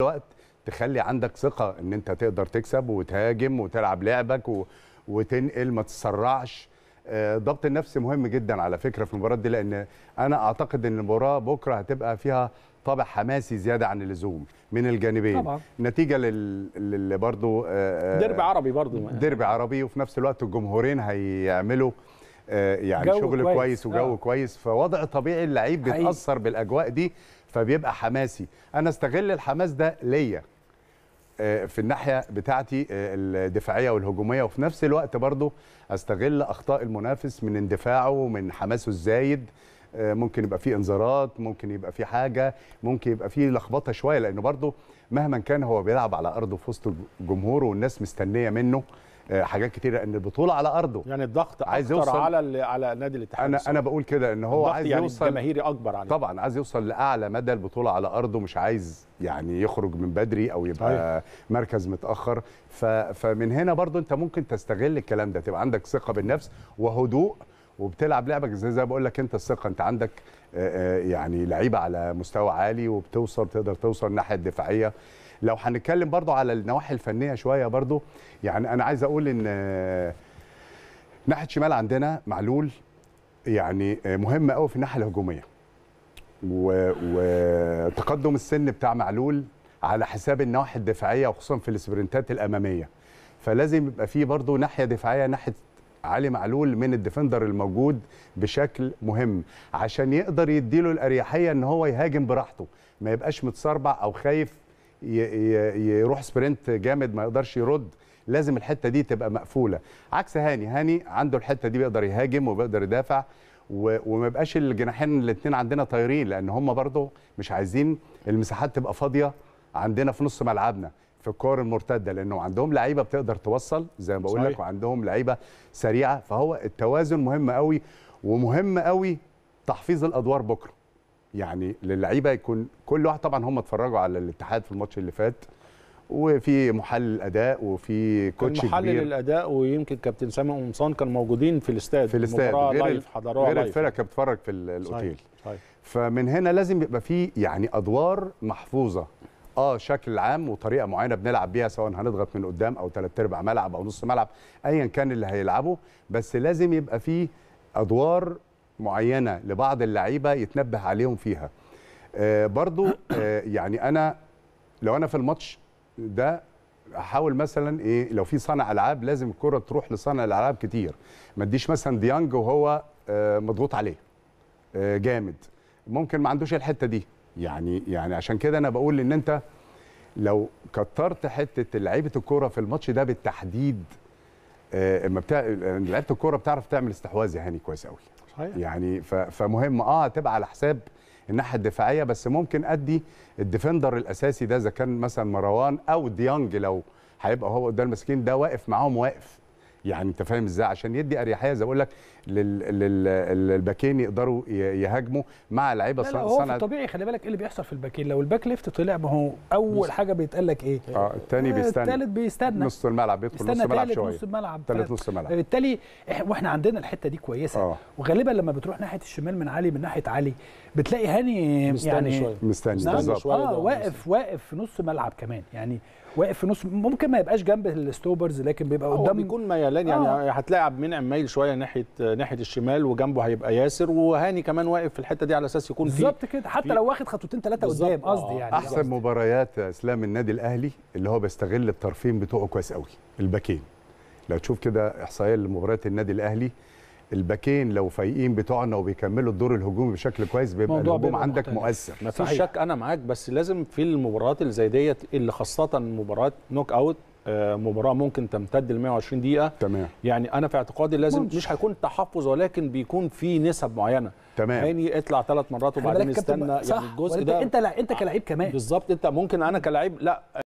الوقت تخلي عندك ثقه ان انت تقدر تكسب وتهاجم وتلعب لعبك و... وتنقل ما تسرعش آه، ضبط النفس مهم جدا على فكره في المباراه دي لان انا اعتقد ان المباراه بكره هتبقى فيها طابع حماسي زياده عن اللزوم من الجانبين طبعا. نتيجه لل, لل... برضه آه، آه، ديربي عربي برضه ديربي عربي وفي نفس الوقت الجمهورين هيعملوا آه، يعني شغل كويس, كويس وجو آه. كويس فوضع طبيعي اللعيب بيتاثر بالاجواء دي فبيبقى حماسي انا استغل الحماس ده ليا آه، في الناحيه بتاعتي آه، الدفاعيه والهجوميه وفي نفس الوقت برضو استغل اخطاء المنافس من اندفاعه ومن حماسه الزايد ممكن يبقى فيه انذارات ممكن يبقى فيه حاجه ممكن يبقى فيه لخبطه شويه لانه برضو مهما كان هو بيلعب على ارضه في وسط جمهوره والناس مستنيه منه آه، حاجات كتيره ان البطوله على ارضه يعني الضغط عايز يوصل على على نادي الاتحاد انا انا بقول كده ان هو عايز يعني يوصل جماهيري اكبر عليه طبعا عايز يوصل لاعلى مدى البطوله على ارضه مش عايز يعني يخرج من بدري او يبقى أيه. مركز متاخر ف... فمن هنا برضو انت ممكن تستغل الكلام ده تبقى عندك ثقه بالنفس وهدوء وبتلعب لعبك زي زي بقول لك انت الثقه انت عندك آه، آه، يعني لعيبه على مستوى عالي وبتوصل تقدر توصل الناحيه الدفاعيه لو هنتكلم برضو على النواحي الفنيه شويه برضو يعني انا عايز اقول ان ناحيه شمال عندنا معلول يعني مهم قوي في الناحيه الهجوميه وتقدم السن بتاع معلول على حساب النواحي الدفاعيه وخصوصا في السبرنتات الاماميه فلازم يبقى فيه برضه ناحيه دفاعيه ناحيه علي معلول من الديفندر الموجود بشكل مهم عشان يقدر يديله الاريحيه ان هو يهاجم براحته ما يبقاش متسربع او خايف يروح سبرنت جامد ما يقدرش يرد لازم الحته دي تبقى مقفوله عكس هاني هاني عنده الحته دي بيقدر يهاجم وبيقدر يدافع وما يبقاش الجناحين الاثنين عندنا طايرين لان هم برضو مش عايزين المساحات تبقى فاضيه عندنا في نص ملعبنا في الكور المرتده لانه عندهم لعيبه بتقدر توصل زي ما بقول لك وعندهم لعيبه سريعه فهو التوازن مهم قوي ومهم قوي تحفيظ الادوار بكره يعني للعيبه يكون كل واحد طبعا هم اتفرجوا على الاتحاد في الماتش اللي فات وفي محلل اداء وفي كوتش كبير محلل الاداء ويمكن كابتن سامي قمصان كانوا موجودين في الاستاد في الاستاد غير لايف غير الفرقه كانت بتتفرج في الاوتيل فمن هنا لازم يبقى في يعني ادوار محفوظه اه شكل عام وطريقه معينه بنلعب بيها سواء هنضغط من قدام او ثلاث ارباع ملعب او نص ملعب ايا كان اللي هيلعبه بس لازم يبقى في ادوار معينه لبعض اللعيبه يتنبه عليهم فيها آه، برضو آه، يعني انا لو انا في الماتش ده احاول مثلا ايه لو في صانع العاب لازم الكره تروح لصانع الالعاب كتير ما تديش مثلا ديانج وهو آه، مضغوط عليه جامد ممكن ما عندوش الحته دي يعني يعني عشان كده انا بقول ان انت لو كترت حته لعيبه الكوره في الماتش ده بالتحديد آه، اما بتاع آه، لعيبه الكوره بتعرف تعمل استحواذ يا هاني كويس قوي صحيح يعني ف... فمهم اه هتبقى على حساب الناحيه الدفاعيه بس ممكن ادي الديفندر الاساسي ده اذا كان مثلا مروان او ديانج لو هيبقى هو قدام المسكين ده واقف معاهم واقف يعني انت فاهم ازاي عشان يدي اريحيه زي بقول لك للباكين يقدروا يهاجموا مع لعيبه صنعت هو في الطبيعي خلي بالك ايه اللي بيحصل في الباكين لو الباك ليفت طلع ما هو اول حاجه بيتقال لك ايه اه الثاني آه، بيستنى الثالث بيستنى نص الملعب بيدخل نص الملعب شويه نص الملعب ثالث نص الملعب بالتالي واحنا عندنا الحته دي كويسه أوه. وغالبا لما بتروح ناحيه الشمال من علي من ناحيه علي بتلاقي هاني يعني شوية. مستني بالظبط اه واقف واقف في نص ملعب كمان يعني واقف في نص ممكن ما يبقاش جنب الستوبرز لكن بيبقى قدام بيكون ميلان يعني آه. هتلاقي عبد المنعم مايل شويه ناحيه ناحيه الشمال وجنبه هيبقى ياسر وهاني كمان واقف في الحته دي على اساس يكون بالظبط كده حتى لو واخد خطوتين ثلاثه قدام قصدي آه. يعني احسن يعني. مباريات اسلام النادي الاهلي اللي هو بيستغل الطرفين بتوعه كويس قوي الباكين لو تشوف كده احصائيه لمباريات النادي الاهلي الباكين لو فايقين بتوعنا وبيكملوا الدور الهجومي بشكل كويس بيبقى الهجوم عندك مؤثر مفيش شك انا معاك بس لازم في المباريات اللي زي ديت اللي خاصه مباريات نوك اوت آه، مباراه ممكن تمتد ل 120 دقيقه تمام يعني انا في اعتقادي لازم مش هيكون تحفظ ولكن بيكون في نسب معينه تمام هاني اطلع ثلاث مرات وبعدين استنى يعني الجزء ده انت لا انت آه. كلاعب كمان بالظبط انت ممكن انا كلاعب لا